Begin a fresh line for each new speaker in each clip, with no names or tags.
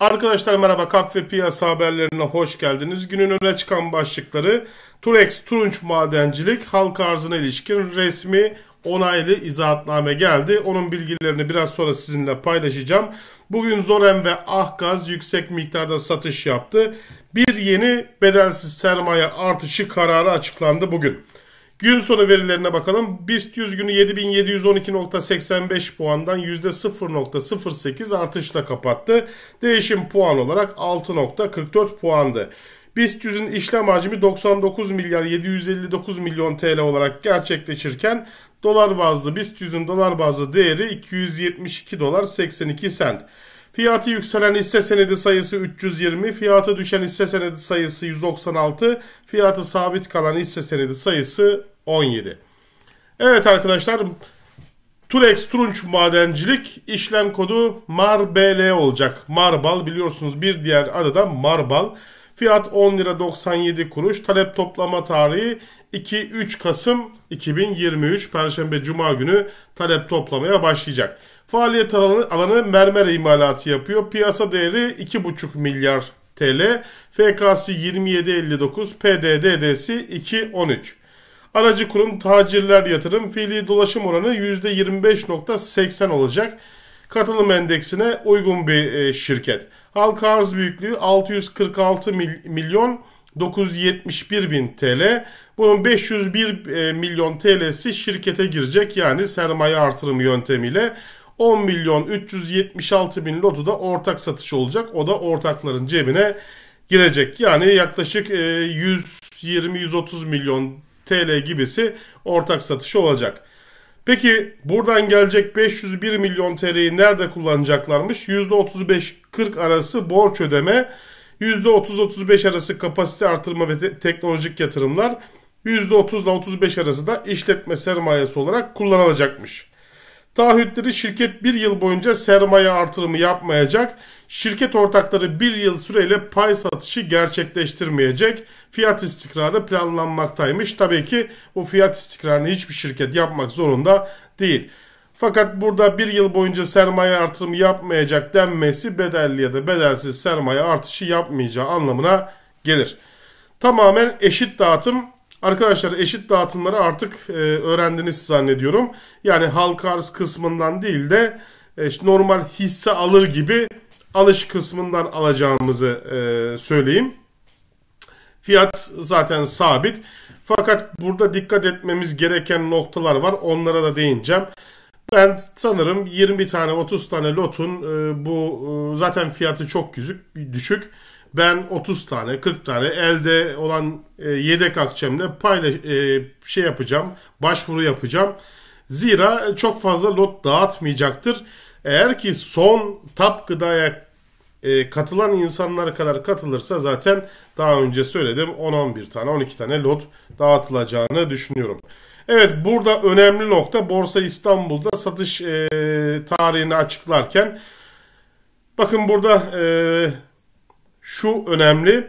Arkadaşlar merhaba kap ve piyasa haberlerine hoş geldiniz. Günün öne çıkan başlıkları Turex Turunç Madencilik halk arzına ilişkin resmi onaylı izahatname geldi. Onun bilgilerini biraz sonra sizinle paylaşacağım. Bugün Zoren ve Ahgaz yüksek miktarda satış yaptı. Bir yeni bedelsiz sermaye artışı kararı açıklandı bugün. Gün sonu verilerine bakalım. BIST 100 günü 7712.85 puandan %0.08 artışla kapattı. Değişim puan olarak 6.44 puandı. BIST 100'ün işlem hacmi 99 milyar 759 milyon TL olarak gerçekleşirken dolar bazlı BIST 100'ün dolar bazlı değeri 272 dolar 82 sent. Fiyatı yükselen hisse senedi sayısı 320, fiyatı düşen hisse senedi sayısı 196, fiyatı sabit kalan hisse senedi sayısı 17. Evet arkadaşlar Turex Turunç Madencilik işlem kodu MARBL olacak. Marbal biliyorsunuz bir diğer adı da Marbal. Fiyat 10 lira 97 kuruş. Talep toplama tarihi 2-3 Kasım 2023 Perşembe Cuma günü talep toplamaya başlayacak. Faaliyet alanı, alanı mermer imalatı yapıyor. Piyasa değeri 2,5 milyar TL. FK'si 27.59, PDDD'si 2.13. Aracı kurum tacirler yatırım fiili dolaşım oranı %25.80 olacak. Katılım endeksine uygun bir e, şirket. Halka arz büyüklüğü 646 milyon 971 bin TL. Bunun 501 e, milyon TL'si şirkete girecek yani sermaye artırımı yöntemiyle. 10 milyon 376 bin lotu da ortak satış olacak. O da ortakların cebine girecek. Yani yaklaşık 120-130 e, milyon TL gibisi ortak satışı olacak. Peki buradan gelecek 501 milyon TL'yi nerede kullanacaklarmış? %35-40 arası borç ödeme, %30-35 arası kapasite artırma ve te teknolojik yatırımlar, %30 ile 35 arası da işletme sermayesi olarak kullanılacakmış. Taahhütleri şirket bir yıl boyunca sermaye artırımı yapmayacak. Şirket ortakları bir yıl süreyle pay satışı gerçekleştirmeyecek. Fiyat istikrarı planlanmaktaymış. Tabii ki bu fiyat istikrarını hiçbir şirket yapmak zorunda değil. Fakat burada bir yıl boyunca sermaye artırımı yapmayacak denmesi bedelli ya da bedelsiz sermaye artışı yapmayacağı anlamına gelir. Tamamen eşit dağıtım Arkadaşlar eşit dağıtımları artık e, öğrendiniz zannediyorum. Yani halk arz kısmından değil de e, normal hisse alır gibi alış kısmından alacağımızı e, söyleyeyim. Fiyat zaten sabit. Fakat burada dikkat etmemiz gereken noktalar var. Onlara da değineceğim. Ben sanırım 20 tane 30 tane lotun e, bu e, zaten fiyatı çok düşük, düşük ben 30 tane 40 tane elde olan e, yedek akçemle paylaş e, şey yapacağım başvuru yapacağım. Zira çok fazla lot dağıtmayacaktır. Eğer ki son tap gıdaya e, katılan insanlar kadar katılırsa zaten daha önce söyledim 10-11 tane 12 tane lot dağıtılacağını düşünüyorum. Evet burada önemli nokta Borsa İstanbul'da satış e, tarihini açıklarken bakın burada e, şu önemli.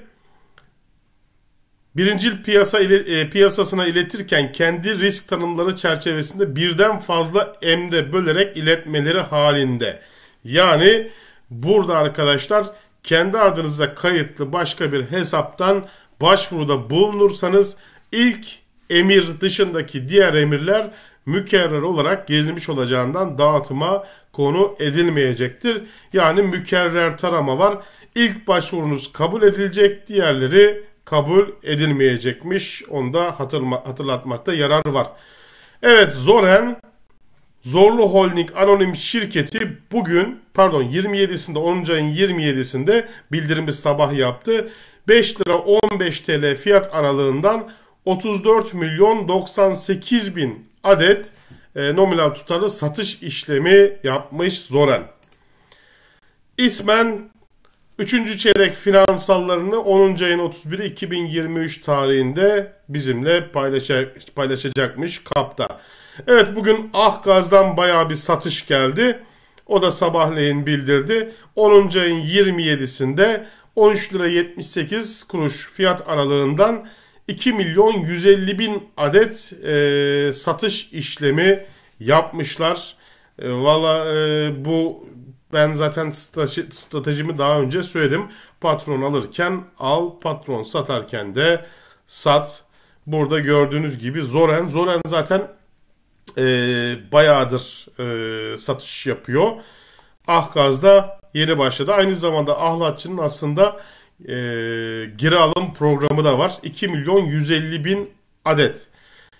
Birincil piyasa ile, e, piyasasına iletirken kendi risk tanımları çerçevesinde birden fazla emre bölerek iletmeleri halinde. Yani burada arkadaşlar kendi adınıza kayıtlı başka bir hesaptan başvuruda bulunursanız ilk emir dışındaki diğer emirler mükerrer olarak girilmiş olacağından dağıtıma konu edilmeyecektir. Yani mükerrer tarama var ilk başvurunuz kabul edilecek, diğerleri kabul edilmeyecekmiş. Onu da hatırlatmakta yarar var. Evet Zoren Zorlu Holding Anonim Şirketi bugün pardon 27'sinde 10. ayın 27'sinde bildirimi sabah yaptı. 5 lira 15 TL fiyat aralığından 34 milyon 98 bin adet e, nominal tutarı satış işlemi yapmış Zoren. İsmen Üçüncü çeyrek finansallarını 10. ayın 31 2023 tarihinde bizimle paylaşacak, paylaşacakmış kapta. Evet bugün Ah Gaz'dan baya bir satış geldi. O da sabahleyin bildirdi. 10. ayın 27'sinde 13 lira 78 kuruş fiyat aralığından 2 milyon 150 bin adet e, satış işlemi yapmışlar. E, Valla e, bu ben zaten stratejimi daha önce söyledim. Patron alırken al, patron satarken de sat. Burada gördüğünüz gibi Zoren. Zoren zaten e, bayağıdır e, satış yapıyor. Ahgaz'da yeni başladı. Aynı zamanda Ahlatçı'nın aslında e, geri alım programı da var. 2 milyon 150 bin adet.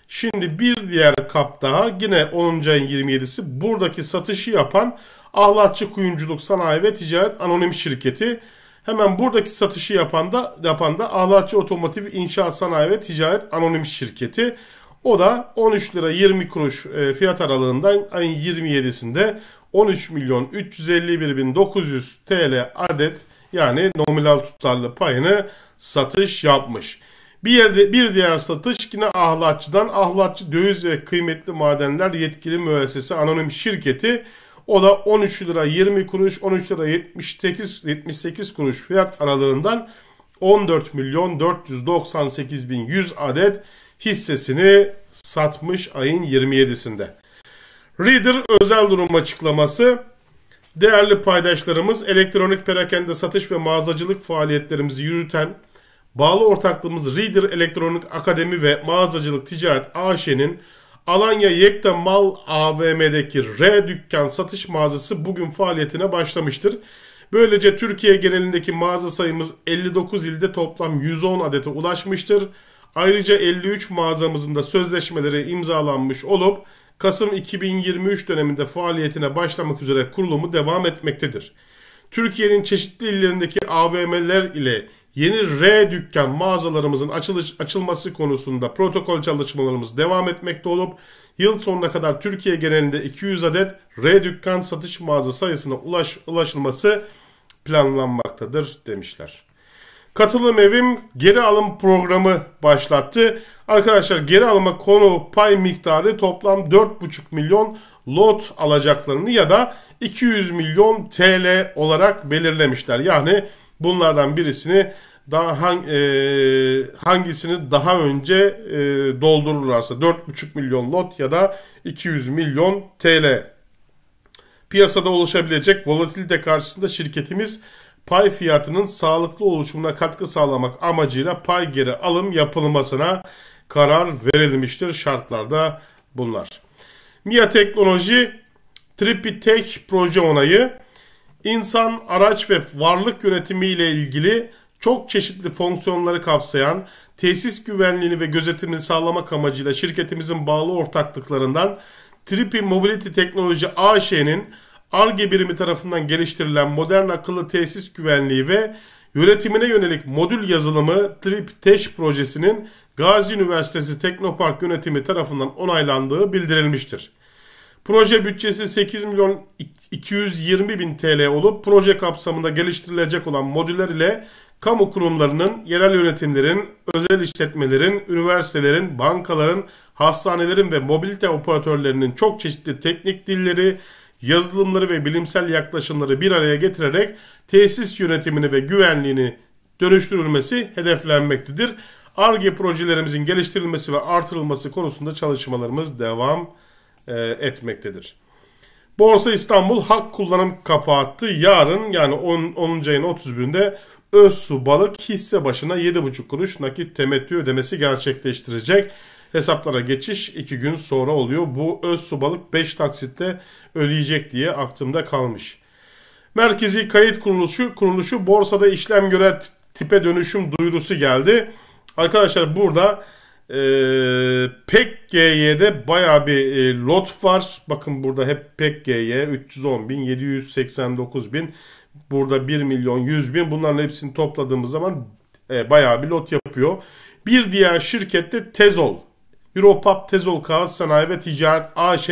Şimdi bir diğer kap daha yine 10. ayın 27'si buradaki satışı yapan Ahlatçı Kuyumculuk Sanayi ve Ticaret Anonim Şirketi. Hemen buradaki satışı yapan da, yapan da Ahlatçı Otomotiv İnşaat Sanayi ve Ticaret Anonim Şirketi. O da 13 lira 20 kuruş e, fiyat aralığından ayın 27'sinde 13 milyon 351 bin 900 TL adet yani nominal tutarlı payını satış yapmış. Bir yerde bir diğer satış yine ahlatçıdan ahlatçı döviz ve kıymetli madenler yetkili müessese anonim şirketi o da 13 lira 20 kuruş, 13 lira 78, 78 kuruş fiyat aralığından 14 milyon 498 bin 100 adet hissesini satmış ayın 27'sinde. Reader özel durum açıklaması. Değerli paydaşlarımız, elektronik perakende satış ve mağazacılık faaliyetlerimizi yürüten bağlı ortaklığımız Reader Elektronik Akademi ve Mağazacılık Ticaret AŞ'nin Alanya Yekta Mal AVM'deki R dükkan satış mağazası bugün faaliyetine başlamıştır. Böylece Türkiye genelindeki mağaza sayımız 59 ilde toplam 110 adete ulaşmıştır. Ayrıca 53 mağazamızın da sözleşmeleri imzalanmış olup Kasım 2023 döneminde faaliyetine başlamak üzere kurulumu devam etmektedir. Türkiye'nin çeşitli illerindeki AVM'ler ile Yeni R dükkan mağazalarımızın açılış, açılması konusunda protokol çalışmalarımız devam etmekte olup yıl sonuna kadar Türkiye genelinde 200 adet R dükkan satış mağaza sayısına ulaş, ulaşılması planlanmaktadır demişler. Katılım evim geri alım programı başlattı. Arkadaşlar geri alıma konu pay miktarı toplam 4,5 milyon lot alacaklarını ya da 200 milyon TL olarak belirlemişler. Yani Bunlardan birisini daha hang, e, hangisini daha önce e, doldururlarsa 4,5 milyon lot ya da 200 milyon TL. Piyasada oluşabilecek volatilite karşısında şirketimiz pay fiyatının sağlıklı oluşumuna katkı sağlamak amacıyla pay geri alım yapılmasına karar verilmiştir. Şartlarda bunlar. MIA Teknoloji Tripitech proje onayı İnsan, araç ve varlık yönetimi ile ilgili çok çeşitli fonksiyonları kapsayan, tesis güvenliğini ve gözetimini sağlamak amacıyla şirketimizin bağlı ortaklıklarından Tripi Mobility Technology AŞ'nin ARGE birimi tarafından geliştirilen modern akıllı tesis güvenliği ve yönetimine yönelik modül yazılımı Trip Tech projesinin Gazi Üniversitesi Teknopark yönetimi tarafından onaylandığı bildirilmiştir. Proje bütçesi 8 milyon 220 bin TL olup proje kapsamında geliştirilecek olan modüller ile kamu kurumlarının, yerel yönetimlerin, özel işletmelerin, üniversitelerin, bankaların, hastanelerin ve mobilite operatörlerinin çok çeşitli teknik dilleri, yazılımları ve bilimsel yaklaşımları bir araya getirerek tesis yönetimini ve güvenliğini dönüştürülmesi hedeflenmektedir. ARGE projelerimizin geliştirilmesi ve artırılması konusunda çalışmalarımız devam e, etmektedir. Borsa İstanbul hak kullanım kapattı. Yarın yani 10. 10. ayın 31'inde Özsu Balık hisse başına 7,5 kuruş nakit temettü ödemesi gerçekleştirecek. Hesaplara geçiş 2 gün sonra oluyor. Bu Özsu Balık 5 taksitte ödeyecek diye aklımda kalmış. Merkezi Kayıt Kuruluşu, kuruluşu borsada işlem gören tipe dönüşüm duyurusu geldi. Arkadaşlar burada ee, PEK GY'de baya bir e, lot var. Bakın burada hep PEK GY 310 bin, 789 bin. Burada 1 milyon 100 bin. Bunların hepsini topladığımız zaman e, bayağı bir lot yapıyor. Bir diğer şirket de Tezol. Europap Tezol Kağıt Sanayi ve Ticaret AŞ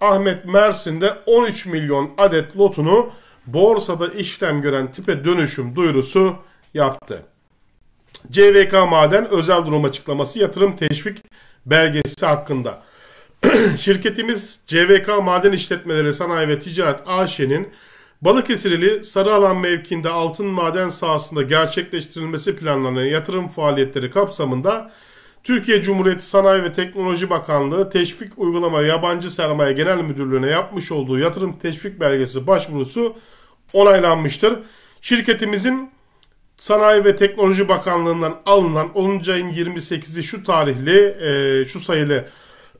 Ahmet Mersin'de 13 milyon adet lotunu borsada işlem gören tipe dönüşüm duyurusu yaptı. CVK Maden özel durum açıklaması yatırım teşvik belgesi hakkında. Şirketimiz CVK Maden İşletmeleri Sanayi ve Ticaret AŞ'nin Balıkesirli Sarıalan mevkinde altın maden sahasında gerçekleştirilmesi planlanan yatırım faaliyetleri kapsamında Türkiye Cumhuriyeti Sanayi ve Teknoloji Bakanlığı Teşvik Uygulama Yabancı Sermaye Genel Müdürlüğü'ne yapmış olduğu yatırım teşvik belgesi başvurusu onaylanmıştır. Şirketimizin Sanayi ve Teknoloji Bakanlığı'ndan alınan 10. ayın 28'i şu tarihli, e, şu sayılı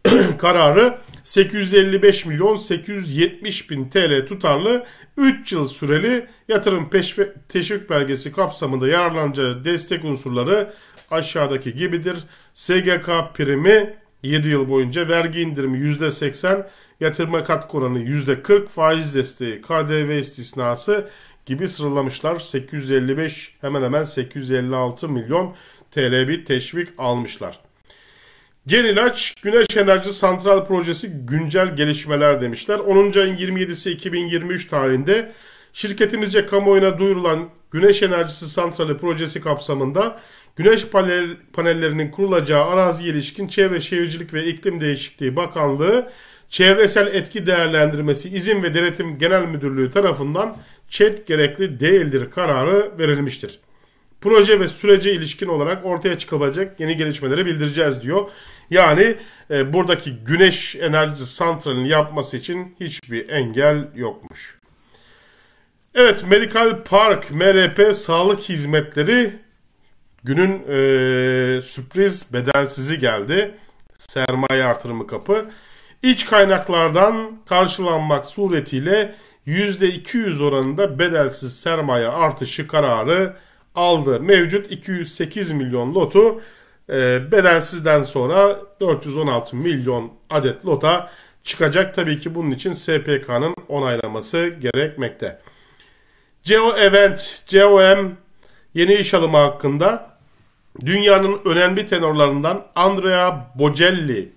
kararı 855 milyon 870 bin TL tutarlı 3 yıl süreli yatırım peşve, teşvik belgesi kapsamında yararlanacağı destek unsurları aşağıdaki gibidir. SGK primi 7 yıl boyunca vergi indirimi %80, yatırma kat oranı %40, faiz desteği, KDV istisnası gibi sıralamışlar. 855 hemen hemen 856 milyon TL bir teşvik almışlar. Genilaç Güneş Enerji Santral Projesi güncel gelişmeler demişler. 10. ayın 27'si 2023 tarihinde şirketimizce kamuoyuna duyurulan Güneş Enerjisi Santrali Projesi kapsamında güneş panellerinin kurulacağı araziye ilişkin Çevre Şehircilik ve İklim Değişikliği Bakanlığı Çevresel Etki Değerlendirmesi İzin ve Denetim Genel Müdürlüğü tarafından chat gerekli değildir kararı verilmiştir. Proje ve sürece ilişkin olarak ortaya çıkabilecek yeni gelişmeleri bildireceğiz diyor. Yani e, buradaki güneş enerji santralini yapması için hiçbir engel yokmuş. Evet Medical Park MRP sağlık hizmetleri günün e, sürpriz bedelsizi geldi. Sermaye artırımı kapı. İç kaynaklardan karşılanmak suretiyle %200 oranında bedelsiz sermaye artışı kararı aldı. Mevcut 208 milyon lotu e, bedelsizden sonra 416 milyon adet lota çıkacak. Tabii ki bunun için SPK'nın onaylaması gerekmekte. C.E.O. Event, COM yeni iş alımı hakkında dünyanın önemli tenorlarından Andrea Bocelli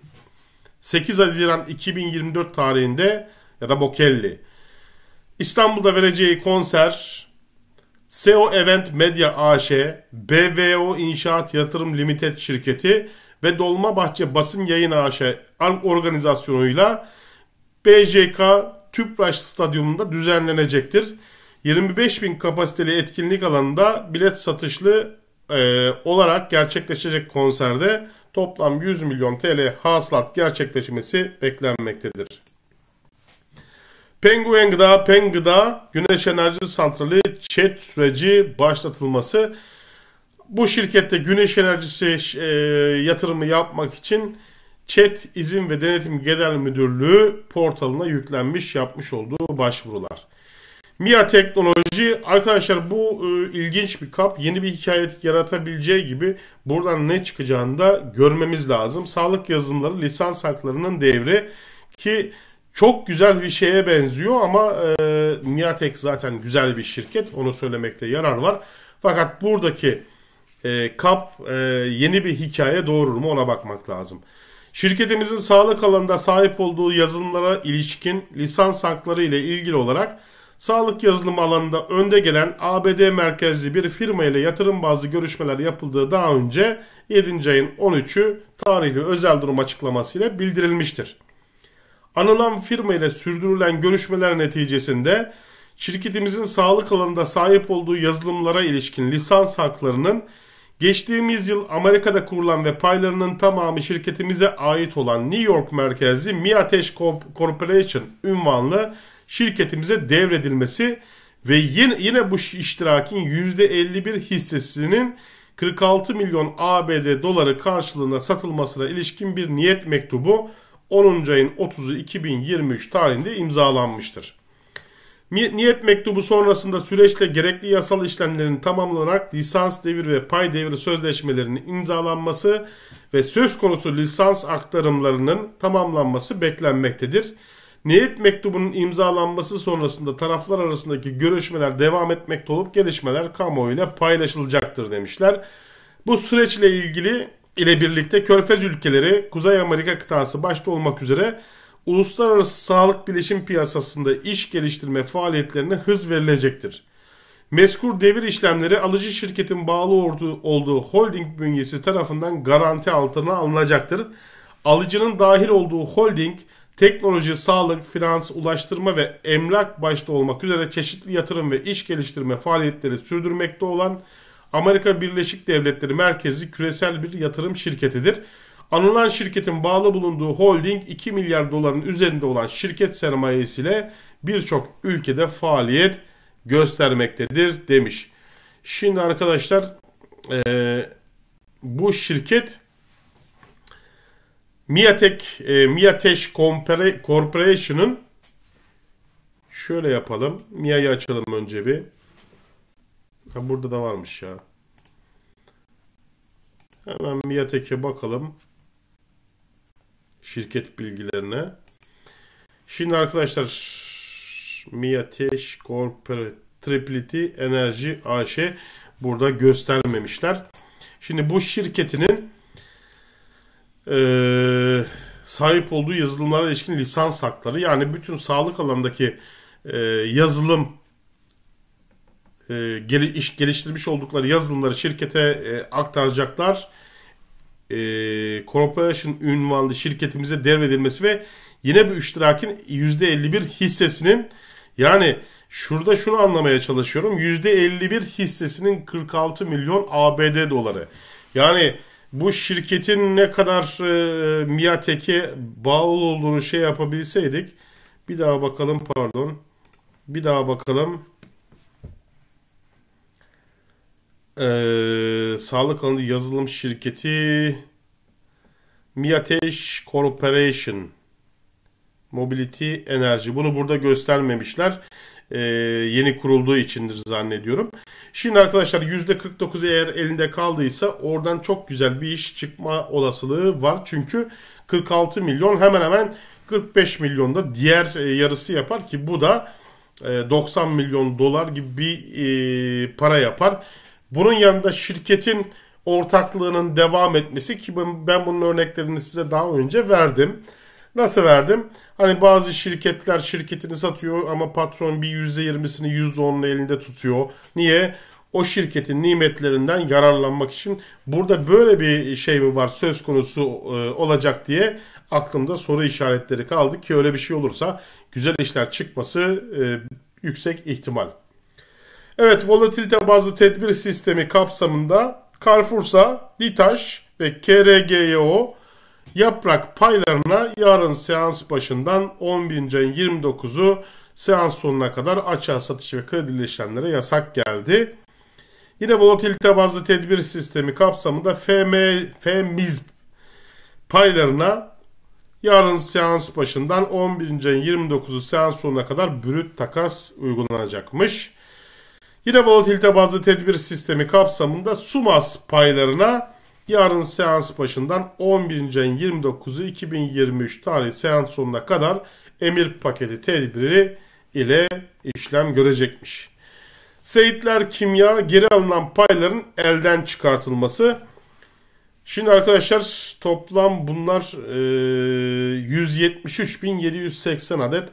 8 Haziran 2024 tarihinde ya da Bocelli İstanbul'da vereceği konser SEO Event Media AŞ, BVO İnşaat Yatırım Limited şirketi ve Dolmabahçe Basın Yayın AŞ organizasyonuyla BJK Tüpraş Stadyumunda düzenlenecektir. 25 bin kapasiteli etkinlik alanında bilet satışlı e, olarak gerçekleşecek konserde toplam 100 milyon TL hasılat gerçekleşmesi beklenmektedir. Penguen Gıda, Peng Güneş Enerji Santrali çet süreci başlatılması. Bu şirkette güneş enerjisi e, yatırımı yapmak için ÇED İzin ve Denetim Genel Müdürlüğü portalına yüklenmiş yapmış olduğu başvurular. MIA Teknoloji arkadaşlar bu e, ilginç bir kap yeni bir hikaye yaratabileceği gibi buradan ne çıkacağını da görmemiz lazım. Sağlık yazılımları lisans haklarının devri ki çok güzel bir şeye benziyor ama e, Niatek zaten güzel bir şirket. Onu söylemekte yarar var. Fakat buradaki e, kap e, yeni bir hikaye doğurur mu ona bakmak lazım. Şirketimizin sağlık alanında sahip olduğu yazılımlara ilişkin lisans hakları ile ilgili olarak sağlık yazılım alanında önde gelen ABD merkezli bir firma ile yatırım bazı görüşmeler yapıldığı daha önce 7. ayın 13'ü tarihli özel durum açıklamasıyla bildirilmiştir. Anılan firma ile sürdürülen görüşmeler neticesinde şirketimizin sağlık alanında sahip olduğu yazılımlara ilişkin lisans haklarının geçtiğimiz yıl Amerika'da kurulan ve paylarının tamamı şirketimize ait olan New York merkezli Miateş Corporation ünvanlı şirketimize devredilmesi ve yine, yine bu iştirakin %51 hissesinin 46 milyon ABD doları karşılığında satılmasına ilişkin bir niyet mektubu 10. ayın 30'u 2023 tarihinde imzalanmıştır. Niyet mektubu sonrasında süreçle gerekli yasal işlemlerin tamamlanarak lisans devir ve pay devri sözleşmelerinin imzalanması ve söz konusu lisans aktarımlarının tamamlanması beklenmektedir. Niyet mektubunun imzalanması sonrasında taraflar arasındaki görüşmeler devam etmekte olup gelişmeler kamuoyuyla paylaşılacaktır demişler. Bu süreçle ilgili ile birlikte Körfez ülkeleri, Kuzey Amerika kıtası başta olmak üzere uluslararası sağlık bilişim piyasasında iş geliştirme faaliyetlerine hız verilecektir. Meskur devir işlemleri alıcı şirketin bağlı olduğu holding bünyesi tarafından garanti altına alınacaktır. Alıcının dahil olduğu holding, teknoloji, sağlık, finans, ulaştırma ve emlak başta olmak üzere çeşitli yatırım ve iş geliştirme faaliyetleri sürdürmekte olan Amerika Birleşik Devletleri merkezli küresel bir yatırım şirketidir. Anılan şirketin bağlı bulunduğu holding 2 milyar doların üzerinde olan şirket sermayesiyle birçok ülkede faaliyet göstermektedir demiş. Şimdi arkadaşlar e, bu şirket Miatek, e, Miateş Corporation'ın şöyle yapalım. Mia'yı açalım önce bir. Ha, burada da varmış ya. Hemen Miyatek'e bakalım. Şirket bilgilerine. Şimdi arkadaşlar Miyatek Corporate Triplity Enerji AŞ burada göstermemişler. Şimdi bu şirketinin e, sahip olduğu yazılımlara ilişkin lisans hakları yani bütün sağlık alandaki e, yazılım e, gel, iş geliştirmiş oldukları yazılımları şirkete e, aktaracaklar. E, corporation ünvanlı şirketimize devredilmesi ve yine bir iştirakin %51 hissesinin yani şurada şunu anlamaya çalışıyorum. %51 hissesinin 46 milyon ABD doları. Yani bu şirketin ne kadar e, Miatek'e bağlı olduğunu şey yapabilseydik. Bir daha bakalım pardon. Bir daha bakalım. Ee, sağlık alanında yazılım şirketi Miateş Corporation Mobility Enerji. Bunu burada göstermemişler. Ee, yeni kurulduğu içindir zannediyorum. Şimdi arkadaşlar %49 eğer elinde kaldıysa oradan çok güzel bir iş çıkma olasılığı var. Çünkü 46 milyon hemen hemen 45 milyonda diğer e, yarısı yapar ki bu da 90 e, milyon dolar gibi bir e, para yapar. Bunun yanında şirketin ortaklığının devam etmesi ki ben, bunun örneklerini size daha önce verdim. Nasıl verdim? Hani bazı şirketler şirketini satıyor ama patron bir %20'sini %10'unu elinde tutuyor. Niye? O şirketin nimetlerinden yararlanmak için burada böyle bir şey mi var söz konusu e, olacak diye aklımda soru işaretleri kaldı ki öyle bir şey olursa güzel işler çıkması e, yüksek ihtimal. Evet volatilite bazlı tedbir sistemi kapsamında Carrefour'sa DİTAŞ ve KRGYO yaprak paylarına yarın seans başından 11.29'u seans sonuna kadar açığa satış ve kredili işlemlere yasak geldi. Yine volatilite bazlı tedbir sistemi kapsamında FM, FMIZB paylarına yarın seans başından 11.29'u seans sonuna kadar brüt takas uygulanacakmış. Yine volatilite bazlı tedbir sistemi kapsamında SUMAS paylarına yarın seans başından 11. ayın 29'u 2023 tarih seans sonuna kadar emir paketi tedbiri ile işlem görecekmiş. Seyitler kimya geri alınan payların elden çıkartılması. Şimdi arkadaşlar toplam bunlar e, 173.780 adet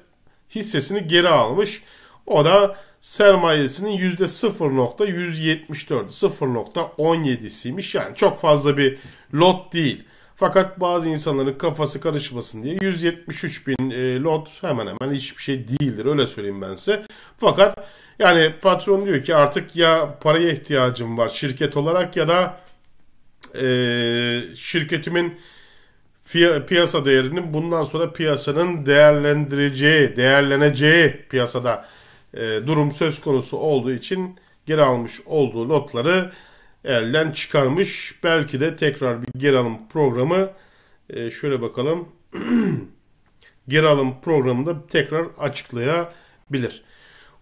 hissesini geri almış. O da sermayesinin yüzde %0.174, 0.17'siymiş. Yani çok fazla bir lot değil. Fakat bazı insanların kafası karışmasın diye 173 bin e, lot hemen hemen hiçbir şey değildir. Öyle söyleyeyim ben size. Fakat yani patron diyor ki artık ya paraya ihtiyacım var şirket olarak ya da e, şirketimin piyasa değerinin bundan sonra piyasanın değerlendireceği, değerleneceği piyasada e, durum söz konusu olduğu için geri almış olduğu notları elden çıkarmış. Belki de tekrar bir geri alım programı e, şöyle bakalım. geri alım programında tekrar açıklayabilir.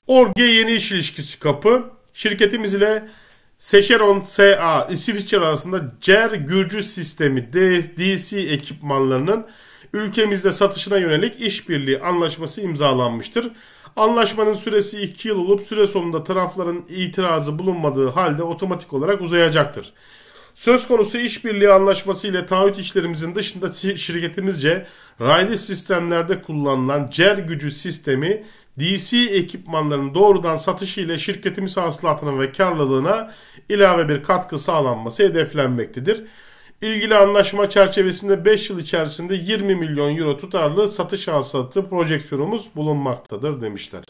Orge yeni iş ilişkisi kapı. Şirketimiz ile Seşeron SA İsviçre arasında CER Gürcü Sistemi DC ekipmanlarının ülkemizde satışına yönelik işbirliği anlaşması imzalanmıştır. Anlaşmanın süresi 2 yıl olup süre sonunda tarafların itirazı bulunmadığı halde otomatik olarak uzayacaktır. Söz konusu işbirliği anlaşması ile taahhüt işlerimizin dışında şirketimizce raylı sistemlerde kullanılan cer gücü sistemi DC ekipmanlarının doğrudan satışı ile şirketimiz hasılatına ve karlılığına ilave bir katkı sağlanması hedeflenmektedir. İlgili anlaşma çerçevesinde 5 yıl içerisinde 20 milyon euro tutarlı satış hasılatı projeksiyonumuz bulunmaktadır demişler.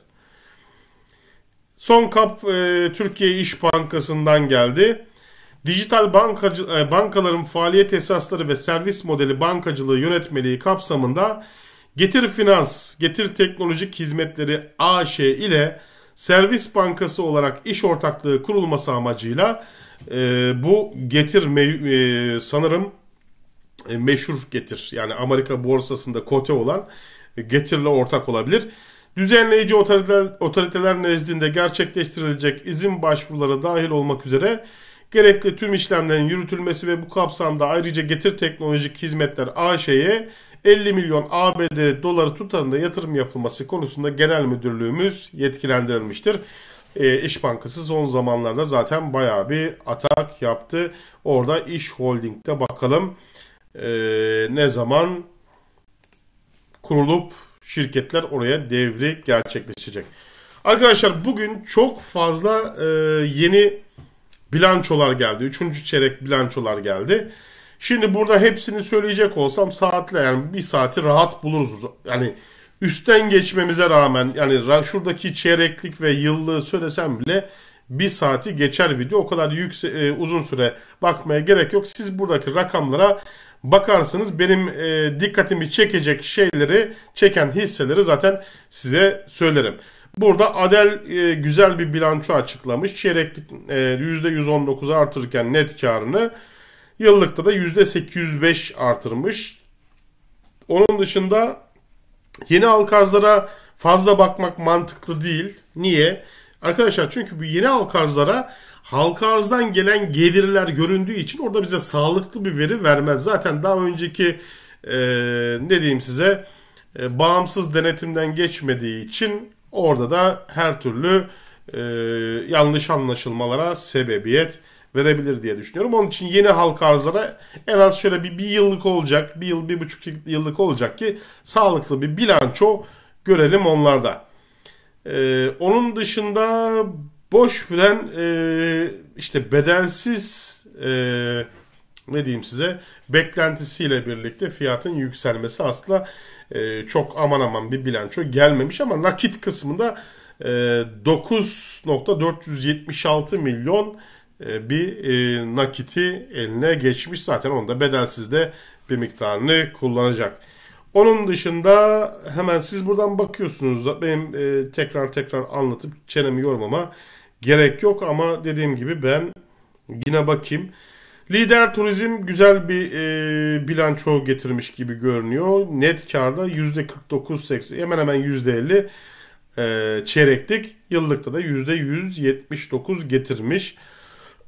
Son kap e, Türkiye İş Bankası'ndan geldi. Dijital bankacı, e, bankaların faaliyet esasları ve servis modeli bankacılığı yönetmeliği kapsamında Getir Finans, Getir Teknolojik Hizmetleri AŞ ile servis bankası olarak iş ortaklığı kurulması amacıyla e, bu getir me, e, sanırım e, meşhur getir yani Amerika borsasında kote olan getirle ortak olabilir. Düzenleyici otoriteler, otoriteler nezdinde gerçekleştirilecek izin başvuruları dahil olmak üzere gerekli tüm işlemlerin yürütülmesi ve bu kapsamda ayrıca Getir Teknolojik Hizmetler AŞ'ye 50 milyon ABD doları tutarında yatırım yapılması konusunda genel müdürlüğümüz yetkilendirilmiştir. E, İş Bankası son zamanlarda zaten baya bir atak yaptı. Orada iş Holding'de bakalım e, ne zaman kurulup şirketler oraya devri gerçekleşecek. Arkadaşlar bugün çok fazla e, yeni bilançolar geldi. Üçüncü çeyrek bilançolar geldi. Şimdi burada hepsini söyleyecek olsam saatle yani bir saati rahat buluruz. Yani üstten geçmemize rağmen yani şuradaki çeyreklik ve yıllığı söylesem bile bir saati geçer video. O kadar yükse, e, uzun süre bakmaya gerek yok. Siz buradaki rakamlara bakarsınız. Benim e, dikkatimi çekecek şeyleri, çeken hisseleri zaten size söylerim. Burada Adel e, güzel bir bilanço açıklamış. Çeyreklik e, %119 artırırken net karını Yıllıkta da %805 artırmış. Onun dışında yeni halk arzlara fazla bakmak mantıklı değil. Niye? Arkadaşlar çünkü bu yeni halk arzlara halka arzdan gelen gelirler göründüğü için orada bize sağlıklı bir veri vermez. Zaten daha önceki e, ne diyeyim size e, bağımsız denetimden geçmediği için orada da her türlü e, yanlış anlaşılmalara sebebiyet verebilir diye düşünüyorum. Onun için yeni halka arzlara en az şöyle bir, bir yıllık olacak, bir yıl, bir buçuk yıllık olacak ki sağlıklı bir bilanço görelim onlarda. Ee, onun dışında boş filan e, işte bedelsiz e, ne diyeyim size beklentisiyle birlikte fiyatın yükselmesi aslında e, çok aman aman bir bilanço gelmemiş ama nakit kısmında e, 9.476 milyon e, bir e, nakiti eline geçmiş zaten onda bedelsiz de bir miktarını kullanacak. Onun dışında hemen siz buradan bakıyorsunuz. Benim e, tekrar tekrar anlatıp çenemi yormama gerek yok ama dediğim gibi ben yine bakayım. Lider Turizm güzel bir e, bilanço getirmiş gibi görünüyor. Net karda %49.80 hemen hemen %50 e, çeyreklik yıllıkta da %179 getirmiş.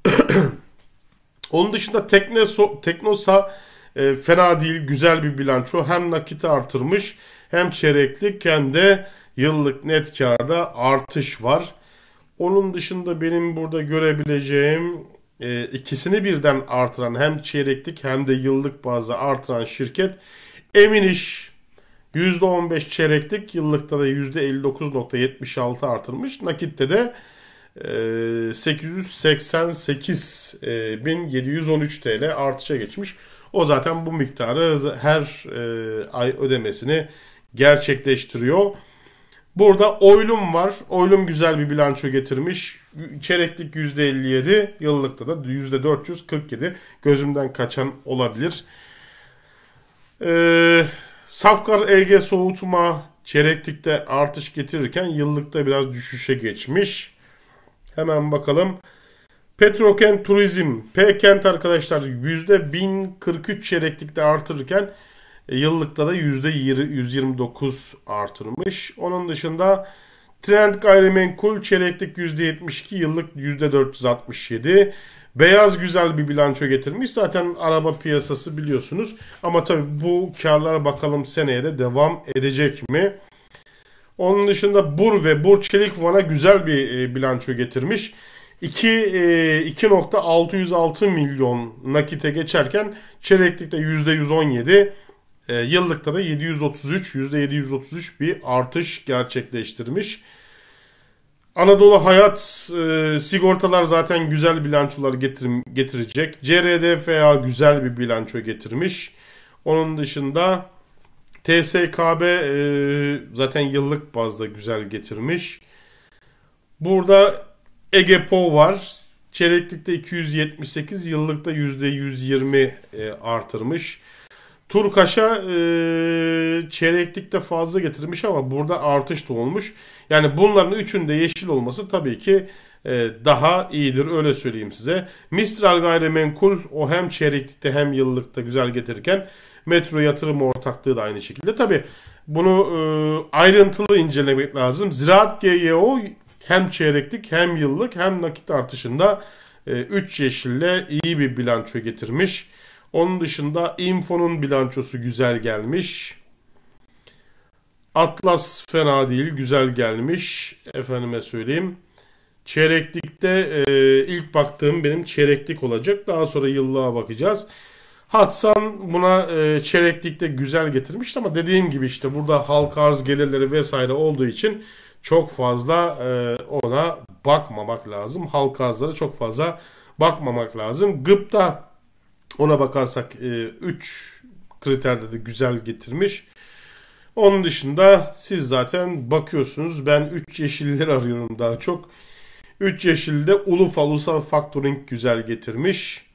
Onun dışında Tekneso, Teknosa e, fena değil güzel bir bilanço. Hem nakit artırmış hem çeyreklik hem de yıllık net karda artış var. Onun dışında benim burada görebileceğim e, ikisini birden artıran hem çeyreklik hem de yıllık bazı artıran şirket Emin İş %15 çeyreklik yıllıkta da %59.76 artırmış. Nakitte de 888.713 TL artışa geçmiş. O zaten bu miktarı her ay ödemesini gerçekleştiriyor. Burada Oylum var. Oylum güzel bir bilanço getirmiş. Çeyreklik %57, yıllıkta da %447. Gözümden kaçan olabilir. Ee, Safkar EG soğutma çeyreklikte artış getirirken yıllıkta biraz düşüşe geçmiş. Hemen bakalım. Petrokent Turizm, P-Kent arkadaşlar %1043 çeyreklikte artırırken e, yıllıkta da %129 artırmış. Onun dışında Trend Gayrimenkul çeyreklik %72, yıllık %467. Beyaz güzel bir bilanço getirmiş. Zaten araba piyasası biliyorsunuz. Ama tabii bu karlara bakalım seneye de devam edecek mi? Onun dışında Bur ve Bur Çelik Çelikvan'a güzel bir e, bilanço getirmiş. 2 e, 2.606 milyon nakite geçerken çeyreklikte %117, e, yıllıkta da 733 %733 bir artış gerçekleştirmiş. Anadolu Hayat e, sigortalar zaten güzel bilançolar getir, getirecek. CRDFA güzel bir bilanço getirmiş. Onun dışında TSKB e, zaten yıllık bazda güzel getirmiş. Burada Egepo var. Çeyreklikte 278, yıllıkta %120 e, artırmış. Turkaş'a e, çeyreklikte fazla getirmiş ama burada artış da olmuş. Yani bunların üçünde yeşil olması tabii ki e, daha iyidir öyle söyleyeyim size. Mistral gayrimenkul o hem çeyreklikte hem yıllıkta güzel getirirken Metro yatırım ortaklığı da aynı şekilde. Tabi bunu e, ayrıntılı incelemek lazım. Ziraat GYO hem çeyreklik hem yıllık hem nakit artışında 3 e, yeşille iyi bir bilanço getirmiş. Onun dışında Info'nun bilançosu güzel gelmiş. Atlas fena değil, güzel gelmiş. Efendime söyleyeyim. Çeyreklikte e, ilk baktığım benim çeyreklik olacak. Daha sonra yıllığa bakacağız. Hatsan buna e, çeyreklikte güzel getirmişti ama dediğim gibi işte burada halk arz gelirleri vesaire olduğu için çok fazla e, ona bakmamak lazım. Halk arzlara çok fazla bakmamak lazım. Gıpta ona bakarsak 3 e, kriterde de güzel getirmiş. Onun dışında siz zaten bakıyorsunuz ben 3 yeşilleri arıyorum daha çok. 3 yeşilde Ulufal Ulusal Factoring güzel getirmiş.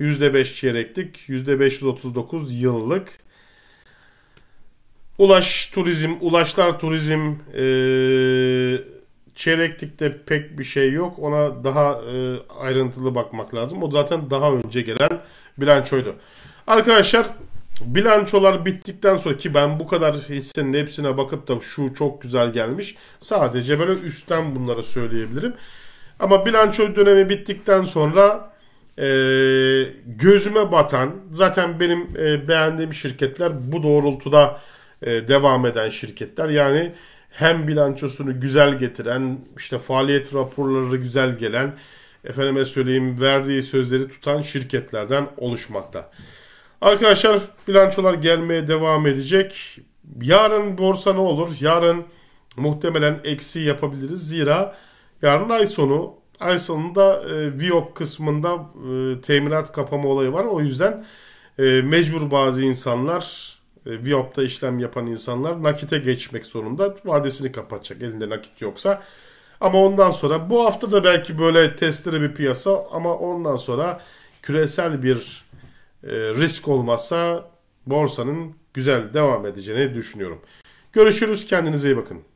%5 çeyreklik, %539 yıllık. Ulaş Turizm, Ulaşlar Turizm e, çeyreklikte pek bir şey yok. Ona daha e, ayrıntılı bakmak lazım. O zaten daha önce gelen bilançoydu. Arkadaşlar bilançolar bittikten sonra ki ben bu kadar hissenin hepsine bakıp da şu çok güzel gelmiş. Sadece böyle üstten bunları söyleyebilirim. Ama bilanço dönemi bittikten sonra e, gözüme batan zaten benim e, beğendiğim şirketler bu doğrultuda e, devam eden şirketler. Yani hem bilançosunu güzel getiren, işte faaliyet raporları güzel gelen, efendime söyleyeyim verdiği sözleri tutan şirketlerden oluşmakta. Arkadaşlar bilançolar gelmeye devam edecek. Yarın borsa ne olur? Yarın muhtemelen eksi yapabiliriz. Zira yarın ay sonu Ay sonunda e, Viop kısmında e, teminat kapama olayı var. O yüzden e, mecbur bazı insanlar e, Viop'ta işlem yapan insanlar nakite geçmek zorunda. Vadesini kapatacak elinde nakit yoksa. Ama ondan sonra bu hafta da belki böyle testleri bir piyasa ama ondan sonra küresel bir e, risk olmazsa borsanın güzel devam edeceğini düşünüyorum. Görüşürüz kendinize iyi bakın.